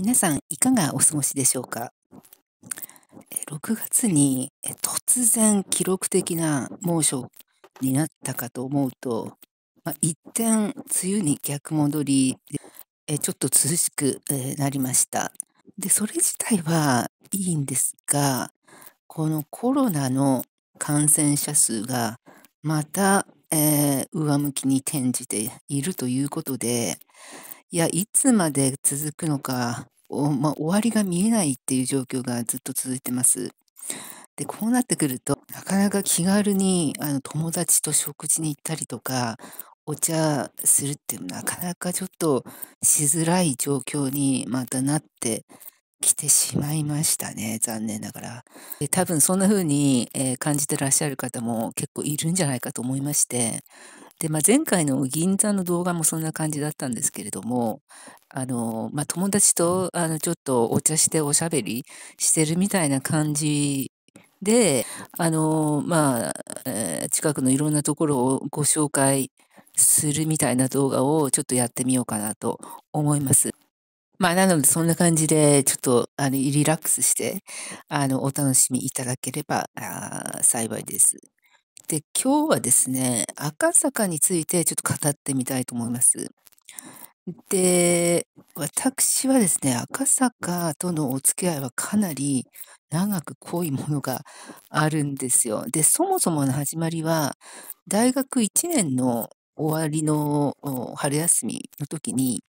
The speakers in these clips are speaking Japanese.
皆さんいかがお過ごしでしょうか6月に突然記録的な猛暑になったかと思うと、まあ、一転梅雨に逆戻りでちょっと涼しくなりましたでそれ自体はいいんですがこのコロナの感染者数がまた、えー、上向きに転じているということでいや、いつまで続くのか、おま終わりが見えないっていう状況がずっと続いてます。で、こうなってくると、なかなか気軽にあの友達と食事に行ったりとか、お茶するってなかなかちょっとしづらい状況にまたなってきてしまいましたね、残念ながら。で多分そんな風に、えー感じてらっしゃる方も結構いるんじゃないかと思いまして、で、まあ、前回の銀座の動画もそんな感じだったんですけれども、あの、まあ、友達と、あの、ちょっとお茶しておしゃべりしてるみたいな感じで、あの、まあ、えー、近くのいろんなところをご紹介するみたいな動画をちょっとやってみようかなと思います。まあ、なので、そんな感じで、ちょっと、あの、リラックスして、あの、お楽しみいただければ、幸いです。で、今日はですね、赤坂についてちょっと語ってみたいと思います。で、私はですね、赤坂とのお付き合いはかなり長く濃いものがあるんですよ。で、そもそもの始まりは、大学1年の終わりの春休みの時に、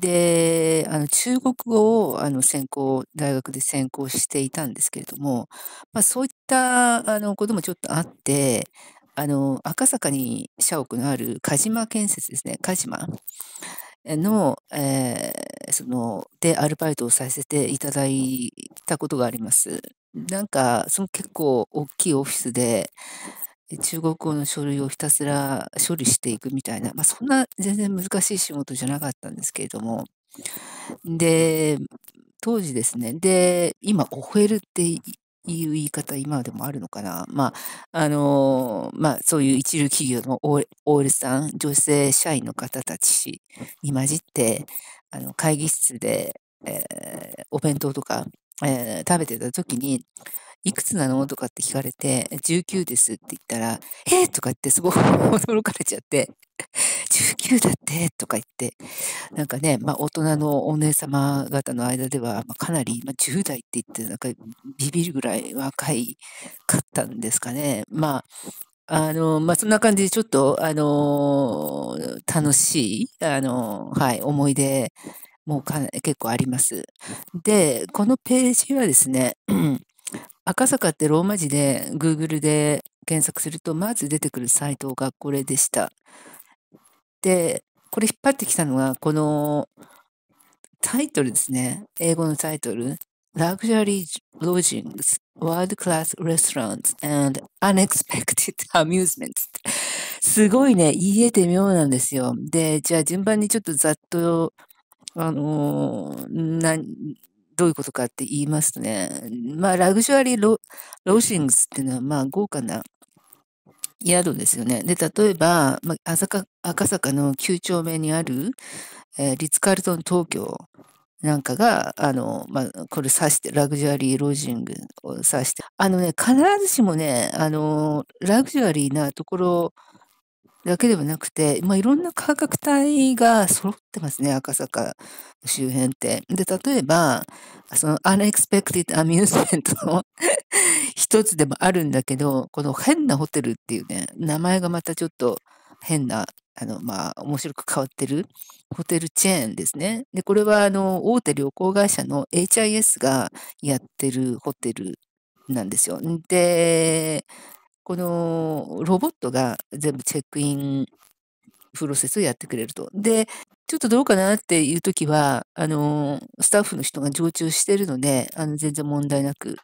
で、あの中国語をあの専攻大学で専攻していたんですけれども、まあ、そういったあのこともちょっとあって、あの赤坂に社屋のある鹿島建設ですね、鹿島の、えー、そのでアルバイトをさせていただいたことがあります。なんか、その結構大きいオフィスで、で中国語の書類をひたすら処理していくみたいな、まあ、そんな全然難しい仕事じゃなかったんですけれどもで当時ですねで今オフェルっていう言い方今でもあるのかなまああのまあそういう一流企業の OL さん女性社員の方たちに混じってあの会議室で、えー、お弁当とか、えー、食べてた時にいくつなのとかって聞かれて、19ですって言ったら、えー、とか言ってすごく 驚かれちゃって、19だってとか言って、なんかね、まあ、大人のお姉様方の間では、まあ、かなり、まあ、10代って言って、なんかビビるぐらい若いかったんですかね。まあ、あの、まあ、そんな感じでちょっと、あのー、楽しい、あのー、はい、思い出もか結構あります。で、このページはですね、赤坂ってローマ字で Google で検索するとまず出てくるサイトがこれでした。で、これ引っ張ってきたのがこのタイトルですね。英語のタイトル。Luxury Lodgings, World Class Restaurants and Unexpected Amusements すごいね、家で妙なんですよ。で、じゃあ順番にちょっとざっと、あのー、どういうことかって言いますとね、まあ、ラグジュアリーローシングスっていうのは、まあ、豪華な宿ですよね。で、例えば、まあ、赤坂の9丁目にある、えー、リッツ・カールトン東京なんかが、あの、まあ、これ指して、ラグジュアリーロージングを指して、あのね、必ずしもね、あの、ラグジュアリーなところだけではなくて、まあ、いろんな価格帯が揃ってますね、赤坂周辺って。で、例えば、その unexpected amusement の 一つでもあるんだけど、この変なホテルっていうね、名前がまたちょっと変な、あの、まあ、面白く変わってるホテルチェーンですね。で、これは、あの、大手旅行会社の HIS がやってるホテルなんですよ。で、このロボットが全部チェックインプロセスをやってくれると。で、ちょっとどうかなっていう時は、あの、スタッフの人が常駐してるので、あの全然問題なく、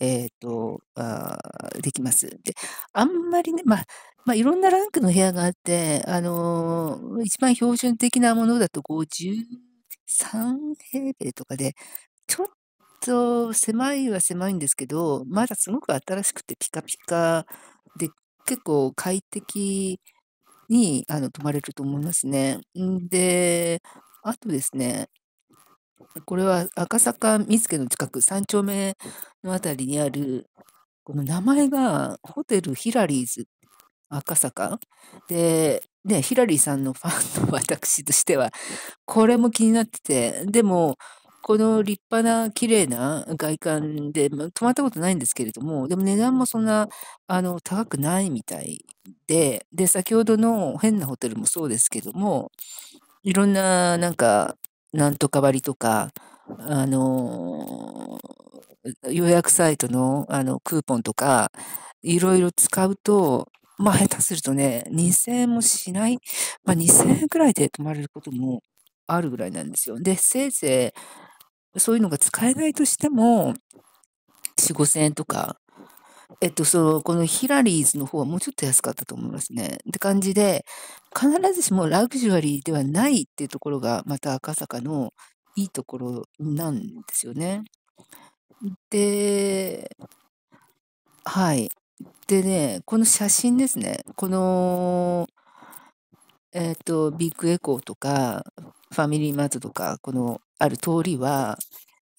えっ、ー、とあ、できます。で、あんまりね、まあ、まあ、いろんなランクの部屋があって、あのー、一番標準的なものだと53平米とかで、ちょっと狭いは狭いんですけど、まだすごく新しくてピカピカで、結構快適にあの泊まれると思いますね。で、あとですね、これは赤坂見附の近く3丁目の辺りにある、この名前がホテルヒラリーズ赤坂で、ね、ヒラリーさんのファンの私としては、これも気になってて、でも、この立派な綺麗な外観で、まあ、泊まったことないんですけれども、でも値段もそんなあの高くないみたいで、で、先ほどの変なホテルもそうですけども、いろんななんか、なんとか割とか、あの予約サイトのあのクーポンとか、いろいろ使うと、まあ、下手するとね、2000円もしない、まあ、2000円くらいで泊まれることもあるぐらいなんですよ。で、せいぜいそういうのが使えないとしても、4、5000円とか、えっと、その、このヒラリーズの方はもうちょっと安かったと思いますね。って感じで、必ずしもラグジュアリーではないっていうところが、また赤坂のいいところなんですよね。で、はい。でね、この写真ですね。この、えっ、と、ビッグエコーとか、ファミリーマートとか、このある通りは、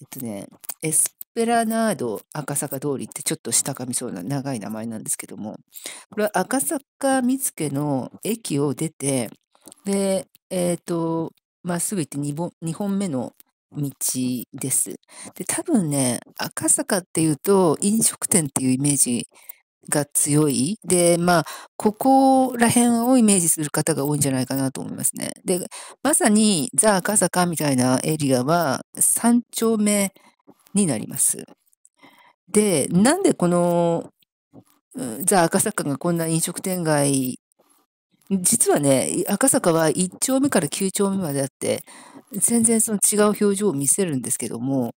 えっとね、エスペラナード赤坂通りってちょっと下かみそうな長い名前なんですけども、これは赤坂見附の駅を出て、で、えっ、ー、と、まっすぐ行って2本 ,2 本目の道です。で、多分ね、赤坂っていうと飲食店っていうイメージが強い。で、まあ、ここら辺をイメージする方が多いんじゃないかなと思いますね。で、まさにザ・赤坂みたいなエリアは3丁目になります。で、なんでこのザ・赤坂がこんな飲食店街実はね、赤坂は1丁目から9丁目まであって、全然その違う表情を見せるんですけども、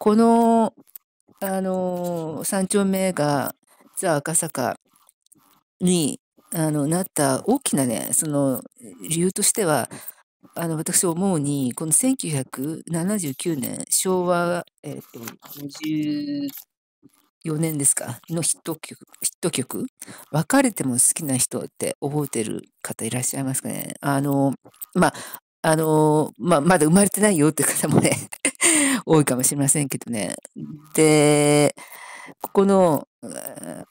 この、あのー、3丁目がザ赤坂にあのなった大きなねその理由としてはあの私思うにこの1979年昭和、えーと、4年ですかのヒット曲ヒット曲「別れても好きな人」って覚えてる方いらっしゃいますかねあのまああのままだ生まれてないよって方もね 多いかもしれませんけどねでここの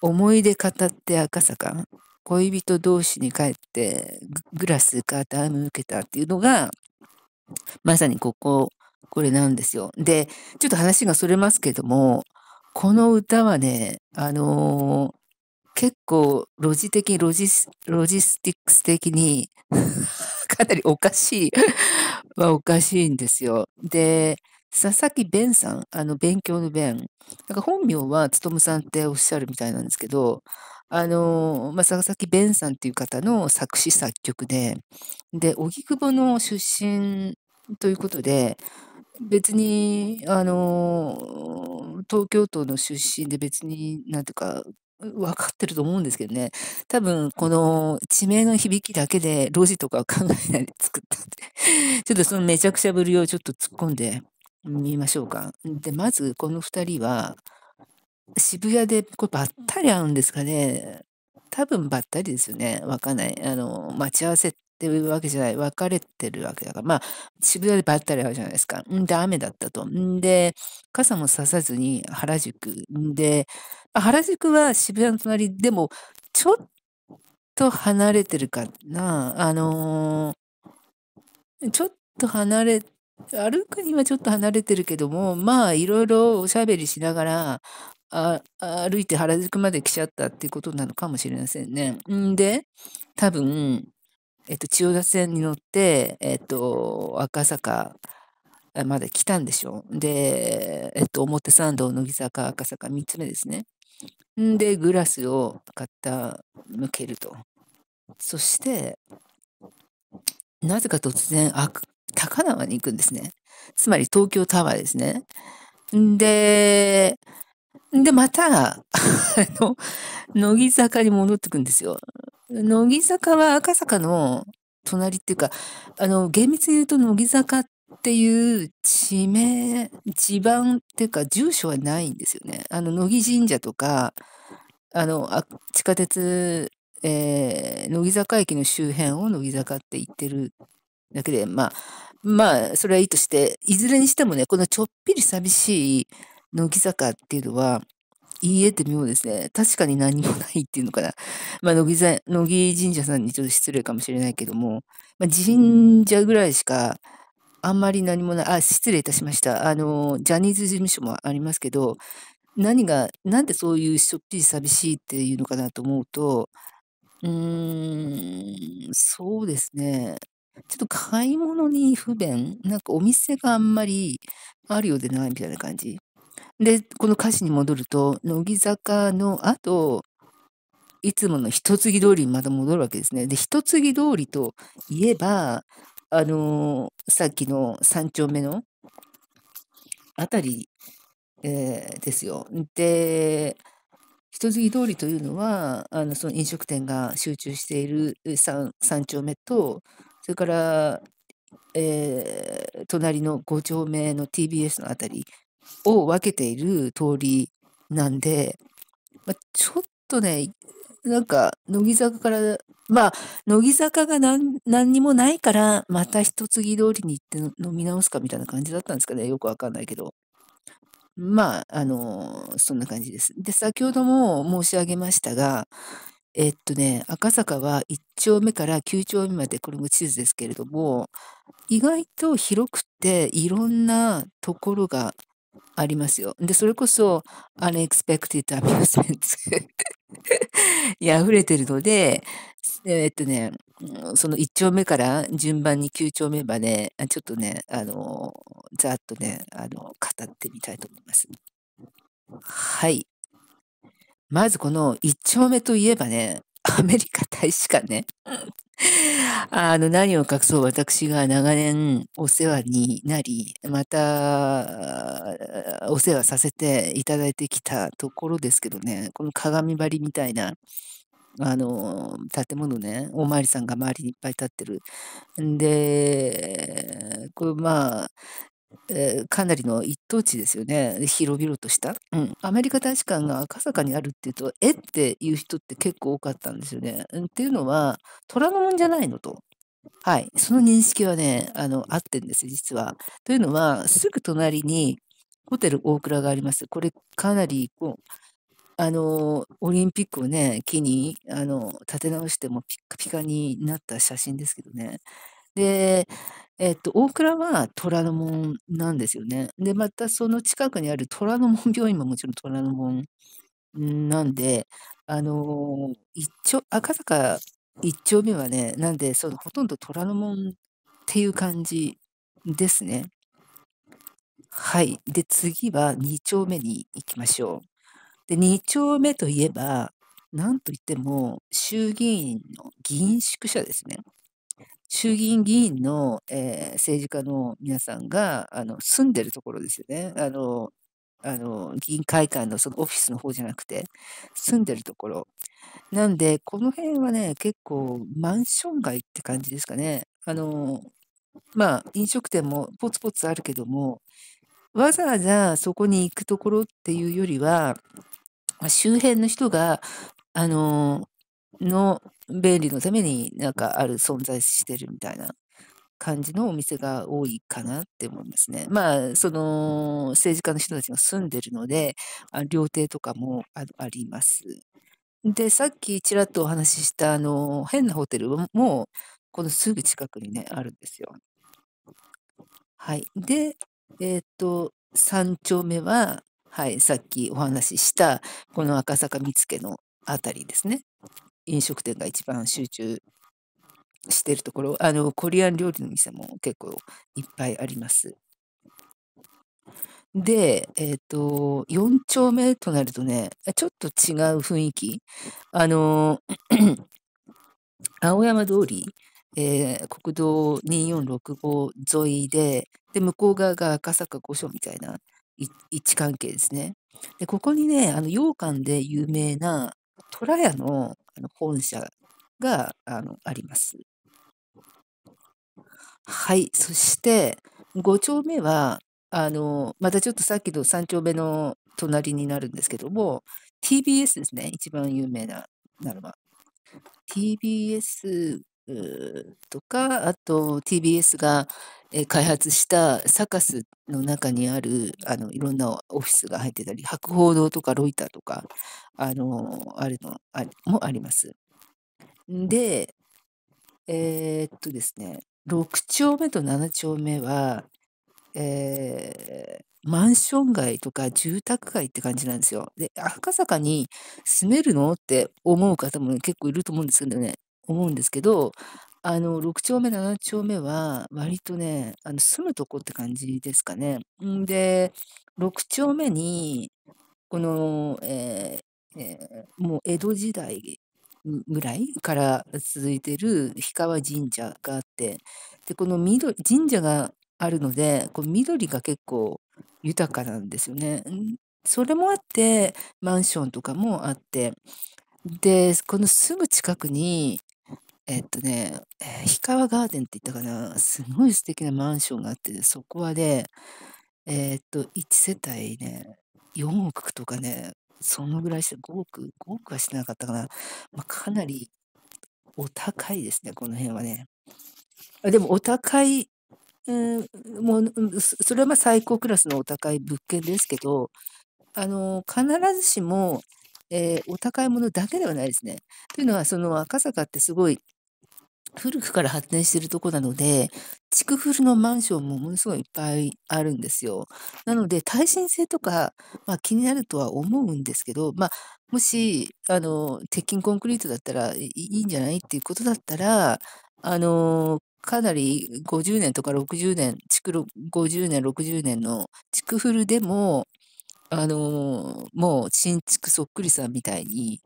思い出語って赤坂恋人同士に帰ってグラスカーターム受けたっていうのがまさにこここれなんですよ。でちょっと話がそれますけどもこの歌はねあのー、結構ロジ的ロジスロジスティックス的に かなりおかしいはおかしいんですよ。で佐々木弁さん、あの、勉強の弁。なんか本名は、つとむさんっておっしゃるみたいなんですけど、あの、まあ、佐々木弁さんっていう方の作詞作曲で、で、荻窪の出身ということで、別に、あの、東京都の出身で別に、なんていうか、分かってると思うんですけどね。多分、この地名の響きだけで、路地とかを考えないで作ったんで、ちょっとそのめちゃくちゃぶりをちょっと突っ込んで見ましょうか。で、まずこの2人は、渋谷でこればったり会うんですかね。多分ばったりですよね。わかんない。あの、待ち合わせっていうわけじゃない。別れてるわけだから。まあ、渋谷でばったり会うじゃないですか。んで、雨だったと。んで、傘もささずに原宿。んで、原宿は渋谷の隣、でも、ちょっと離れてるかな。あのー、ちょっと離れて、歩くにはちょっと離れてるけども、まあ、いろいろおしゃべりしながら、あ歩いて原宿まで来ちゃったっていうことなのかもしれませんね。んで、多分、えと、千代田線に乗って、えと、赤坂まで来たんでしょう。で、えと、表参道、乃木坂、赤坂、3つ目ですね。んで、グラスを片向けると。そして、なぜか突然、あ高輪に行くんですね。つまり東京タワーですね。で、で、また、あの、乃木坂に戻ってくんですよ。乃木坂は赤坂の隣っていうか、あの、厳密に言うと乃木坂っていう地名、地盤っていうか、住所はないんですよね。あの、乃木神社とか、あの、あ地下鉄、えー、乃木坂駅の周辺を乃木坂って言ってるだけで、まあ、まあ、それはいいとして、いずれにしてもね、このちょっぴり寂しい乃木坂っていうのは、家って妙ですね。確かに何もないっていうのかな。まあ、乃木乃木神社さんにちょっと失礼かもしれないけども、まあ、神社ぐらいしか、あんまり何もない。あ、失礼いたしました。あの、ジャニーズ事務所もありますけど、何が、なんでそういうしょっぴり寂しいっていうのかなと思うと、うーん、そうですね。ちょっと買い物に不便。なんかお店があんまりあるようでないみたいな感じ。で、この歌詞に戻ると、乃木坂の後、いつもの一継ぎ通りにまた戻るわけですね。で、一継ぎ通りといえば、あのー、さっきの3丁目のあたり、えー、ですよ。で、一継ぎ通りというのはあのその飲食店が集中している三3丁目とそれから、えー、隣の5丁目の TBS のあたりを分けている通りなんで、まあ、ちょっとね、なんか、乃木坂から、まあ、乃木坂が何何にもないから、また一次ぎ通りに行って飲み直すかみたいな感じだったんですかね。よくわかんないけど。まあ、あのー、そんな感じです。で、先ほども申し上げましたが、えっとね、赤坂は1丁目から9丁目まで、これも地図ですけれども、意外と広くていろんなところがありますよ。で、それこそ、アネクスペクティ d a m u ュー m e ン t にあふれてるので、えっとね、その1丁目から順番に9丁目まで、ちょっとね、あの、ざっとね、あの、語ってみたいと思います。はい。まずこの一丁目といえばね、アメリカ大使館ね。あの、何を隠そう私が長年お世話になり、また、お世話させていただいてきたところですけどね、この鏡張りみたいな、あの、建物ね、お巡りさんが周りにいっぱい立ってる。んで、これまあ、えー、かなりの一等地ですよね広々とした、うん、アメリカ大使館が赤坂にあるっていうとえっていう人って結構多かったんですよね。っていうのは虎の門じゃないのと。はい、その認識はねあの合ってんです実は。というのはすぐ隣にホテル大倉があります。これかなりこうあのオリンピックをね機にあの立て直してもピッカピカになった写真ですけどねで、えっと、大倉は虎ノ門なんですよね。で、またその近くにある虎ノ門病院ももちろん虎ノ門なんで、あのー、一丁、赤坂一丁目はね、なんで、そのほとんど虎ノ門っていう感じですね。はい。で、次は2丁目に行きましょう。で、2丁目といえば、なんといっても衆議院の議員宿舎ですね。衆議院議員の、えー、政治家の皆さんがあの住んでるところですよね。あのあの議員会館のそのオフィスの方じゃなくて住んでるところなんでこの辺はね結構マンション街って感じですかねあのまあ飲食店もポツポツあるけどもわざわざそこに行くところっていうよりは周辺の人があのの便利のためになんかある存在してるみたいな感じのお店が多いかなって思いますね。まあ、その政治家の人たちが住んでるので、あ料亭とかもああります。で、さっきちらっとお話ししたあの変なホテルも、このすぐ近くにね、あるんですよ。はい。で、えっ、と、3丁目は、はい、さっきお話しした、この赤坂見附のあたりですね。飲食店が一番集中してるところ、あの、コリアン料理の店も結構いっぱいあります。で、えっ、ー、と、4丁目となるとね、ちょっと違う雰囲気。あの、青山通り、えー、国道2465沿いで、で、向こう側が赤坂御所みたいな位置関係ですね。で、ここにね、あの、羊羹で有名な、虎屋のあの本社があのあります。はい、そして5丁目はあのまたちょっとさっきの3丁目の隣になるんですけども TBS ですね一番有名ななのは TBS とか、あと TBS が、開発したサカスの中にある、あの、いろんなオフィスが入ってたり、博報堂とかロイターとか、あの、あるの、あるもあります。で、えっとですね、6丁目と7丁目は、えマンション街とか住宅街って感じなんですよ。で、赤坂に住めるのって思う方も結構いると思うんですけどね。思うんですけど、あの、6丁目、7丁目は、割とね、あの、住むとこって感じですかね。んで、6丁目に、この、えーえーもう江戸時代ぐらいから続いてる氷川神社があって、で、この緑、神社があるので、こう緑が結構豊かなんですよね。それもあって、マンションとかもあって、で、このすぐ近くに、えっとね、えー、氷川ガーデンって言ったかな、すごい素敵なマンションがあって、そこはね、えー、っと、1世帯ね、4億とかね、そのぐらいして、5億、5億はしてなかったかな。まあ、かなりお高いですね、この辺はね。でも、お高い、うん、もう、それはまあ最高クラスのお高い物件ですけど、あの、必ずしも、えー、お高いものだけではないですね。というのは、その赤坂ってすごい古くから発展しているとこなので、築古のマンションもものすごいいっぱいあるんですよ。なので、耐震性とか、まあ、気になるとは思うんですけど、まあ、もし、あの、鉄筋コンクリートだったらいいんじゃないっていうことだったら、あの、かなり50年とか60年、築50年、60年の築古でも、あの、もう新築そっくりさんみたいに、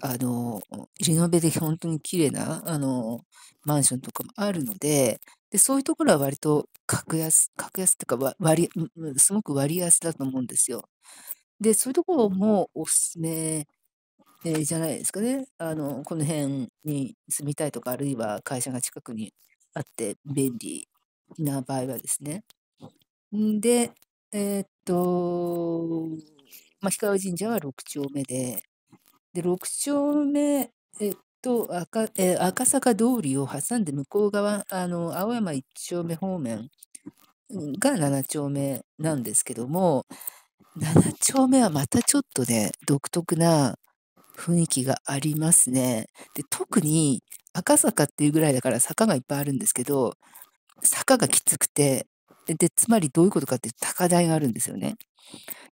あの、リノベで本当に綺麗な、あの、マンションとかもあるので、で、そういうところは割と格安、格安っていうか割、すごく割安だと思うんですよ。で、そういうところもおすすめ、えーじゃないですかね。あの、この辺に住みたいとか、あるいは会社が近くにあって便利な場合はですね。んで、えーっと、まあ、氷川神社は6丁目で、で、6丁目、えっと赤えー、赤坂通りを挟んで向こう側、あの青山1丁目方面が7丁目なんですけども、7丁目はまたちょっとね、独特な雰囲気がありますね。で、特に赤坂っていうぐらいだから坂がいっぱいあるんですけど、坂がきつくて、で、つまりどういうことかっていうと高台があるんですよね。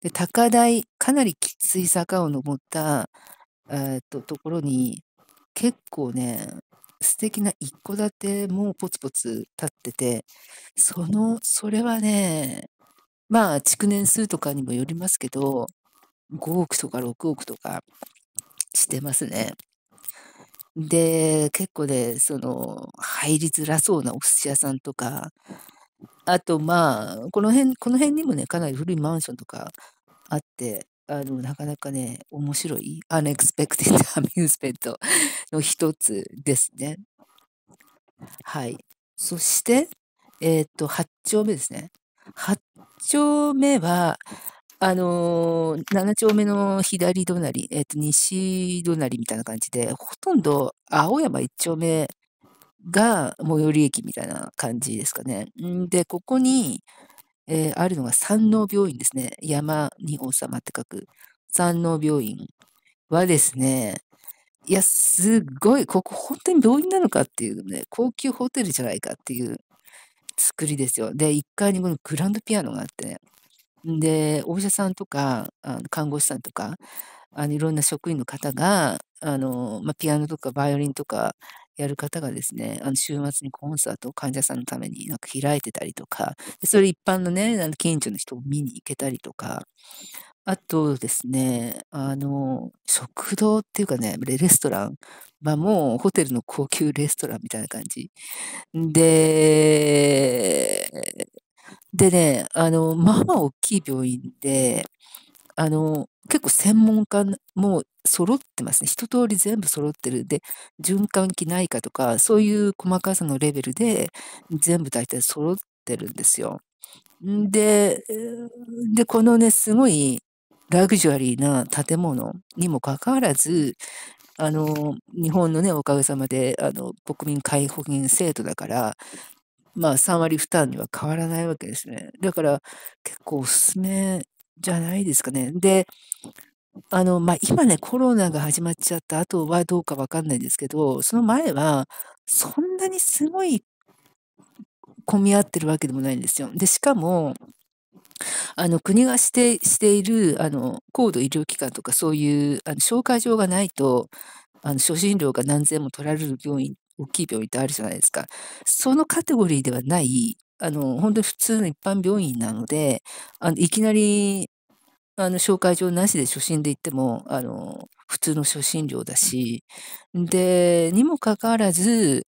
で、高台、かなりきつい坂を登ったえっと、ところに、結構ね、素敵な一戸建てもポツポツ建ってて、その、それはね、まあ、築年数とかにもよりますけど、5億とか6億とかしてますね。で、結構ね、その、入りづらそうなお寿司屋さんとか、あとまあ、この辺、この辺にもね、かなり古いマンションとかあって、あの、なかなかね、面白い、アン e x p e c t e d a m u s e m e n の一つですね。はい。そして、えっ、と、8丁目ですね。8丁目は、あのー、7丁目の左隣、えっ、ー、と、西隣みたいな感じで、ほとんど青山1丁目が最寄り駅みたいな感じですかね。んで、ここに、えー、あるのが山王病院ですね。山に王様って書く。山王病院はですね、いや、すごい、ここ本当に病院なのかっていうね、高級ホテルじゃないかっていう作りですよ。で、1階にこのグランドピアノがあってね。で、お医者さんとか、あの看護師さんとか、あのいろんな職員の方が、あのまあ、ピアノとかバイオリンとかやる方がですね、あの週末にコンサートを患者さんのためになんか開いてたりとか、それ一般のね、あの近所の人を見に行けたりとか、あとですね、あの、食堂っていうかね、レストランあもうホテルの高級レストランみたいな感じ。で、でね、あの、まあまあ大きい病院で、あの、結構専門家も揃ってますね。一通り全部揃ってる。で、循環器内科とか、そういう細かさのレベルで、全部大体揃ってるんですよ。で、で、このね、すごいラグジュアリーな建物にもかかわらず、あの、日本のね、おかげさまで、あの、国民皆保険制度だから、まあ、3割負担には変わらないわけですね。だから、結構おすすめじゃないですかね。で、あの、まあ、今ね、コロナが始まっちゃった後はどうかわかんないですけど、その前は、そんなにすごい混み合ってるわけでもないんですよ。で、しかも、あの国が指定しているあの高度医療機関とかそういうあの紹介状がないとあの初診料が何千も取られる病院大きい病院ってあるじゃないですかそのカテゴリーではないあの、本当に普通の一般病院なので、あのいきなり、あの、紹介状なしで初診で行っても、あの、普通の初診料だし、で、にもかかわらず、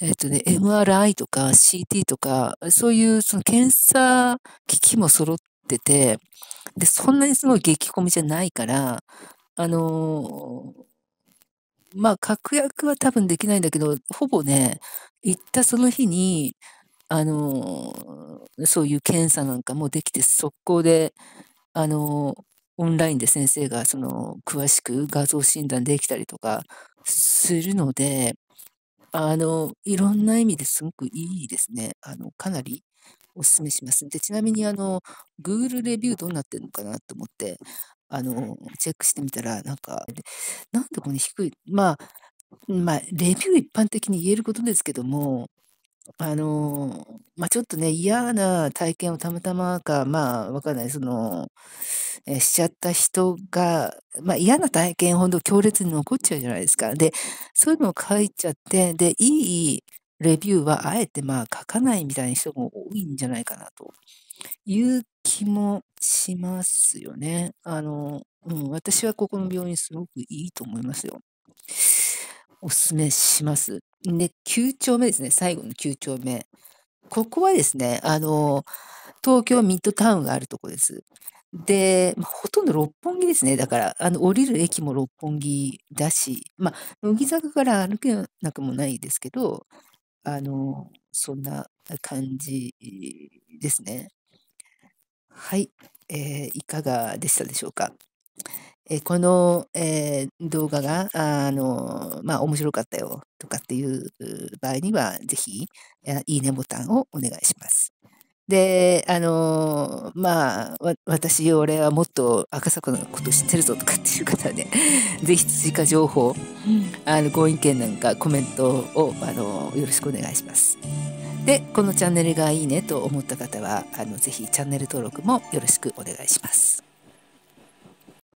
えっとね、MRI とか CT とか、そういうその検査機器も揃ってて、で、そんなにすごい激混みじゃないから、あのーまあ、確約は多分できないんだけど、ほぼね、行ったその日に、あのそういう検査なんかもできて速攻であのオンラインで先生がその詳しく画像診断できたりとかするのであのいろんな意味ですごくいいですねあのかなりおすすめします。でちなみにあの Google レビューどうなってるのかなと思ってあのチェックしてみたらなんか何でこの低いまあまあレビュー一般的に言えることですけどもあの、ま、ちょっとね、嫌な体験をたまたまか、まあ、わかんない、その、え、しちゃった人が、ま、嫌な体験ほど強烈に残っちゃうじゃないですか。で、そういうのを書いちゃって、で、いいレビューはあえて、まあ、書かないみたいな人も多いんじゃないかなという気もしますよね。あの、うん、私はここの病院すごくいいと思いますよ。お勧めします。ね、9丁目ですね、最後の9丁目。ここはですね、あの、東京ミッドタウンがあるとこです。で、まあ、ほとんど六本木ですね。だから、あの、降りる駅も六本木だし、まあ、乃木坂から歩けなくもないですけど、あの、そんな感じですね。はい、えー、いかがでしたでしょうか。えこの、え動画が、あの、まあ、面白かったよとかっていう場合には、ぜひ、いいねボタンをお願いします。で、あのまあ、私、俺はもっと赤坂のこと知ってるぞとかっていう方はね、ぜひ追加情報、うん、あの、ご意見なんかコメントを、あのよろしくお願いします。で、このチャンネルがいいねと思った方は、あの、ぜひチャンネル登録もよろしくお願いします。